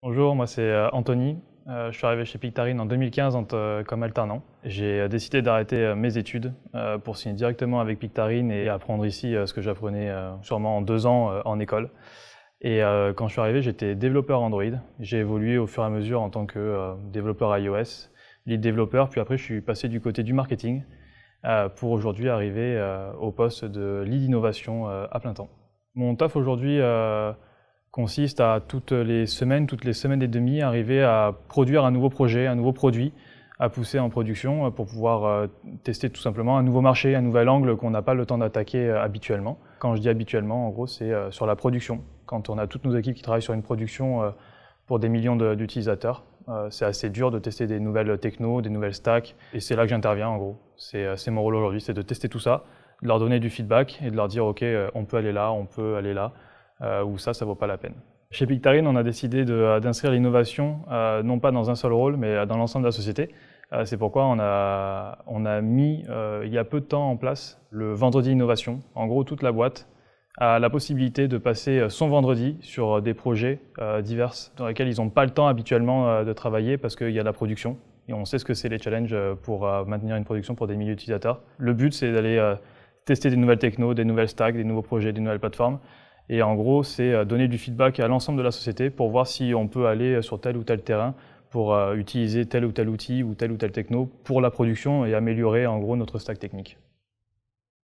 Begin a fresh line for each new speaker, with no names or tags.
Bonjour, moi c'est euh, Anthony. Euh, je suis arrivé chez Pictarine en 2015 comme alternant. J'ai euh, décidé d'arrêter mes études pour signer directement avec Pictarine et apprendre ici ce que j'apprenais sûrement en deux ans en école. Et quand je suis arrivé, j'étais développeur Android. J'ai évolué au fur et à mesure en tant que développeur iOS, lead développeur, puis après je suis passé du côté du marketing pour aujourd'hui arriver au poste de lead innovation à plein temps. Mon taf aujourd'hui, consiste à toutes les semaines, toutes les semaines et demie, arriver à produire un nouveau projet, un nouveau produit à pousser en production euh, pour pouvoir euh, tester tout simplement un nouveau marché, un nouvel angle qu'on n'a pas le temps d'attaquer euh, habituellement. Quand je dis habituellement, en gros, c'est sur la production. Quand on a toutes nos équipes qui travaillent sur une production pour des millions d'utilisateurs, c'est assez dur de tester des nouvelles techno, des nouvelles stacks, et c'est là que j'interviens en gros. C'est mon rôle aujourd'hui, c'est de tester tout ça, de leur donner du feedback et de leur dire ok, on peut aller là, on peut aller là. Euh, Ou ça, ça ne vaut pas la peine. Chez Pictarine, on a décidé euh, d'inscrire l'innovation euh, non pas dans un seul rôle, mais dans l'ensemble de la société. C'est pourquoi on a, on a mis il y a peu de temps en place le vendredi innovation. En gros, toute la boîte a la possibilité de passer son vendredi sur des projets divers dans lesquels ils n'ont pas le temps habituellement de travailler parce qu'il y a de la production. Et on sait ce que c'est les challenges pour maintenir une production pour des milliers d'utilisateurs. Le but, c'est d'aller tester des nouvelles technos, des nouvelles stacks, des nouveaux projets, des nouvelles plateformes. Et en gros, c'est euh, donner du feedback à l'ensemble de la société pour voir si on peut aller euh, sur tel ou tel terrain pour euh, utiliser tel ou tel outil ou tel ou tel techno pour la production et améliorer en gros notre stack technique.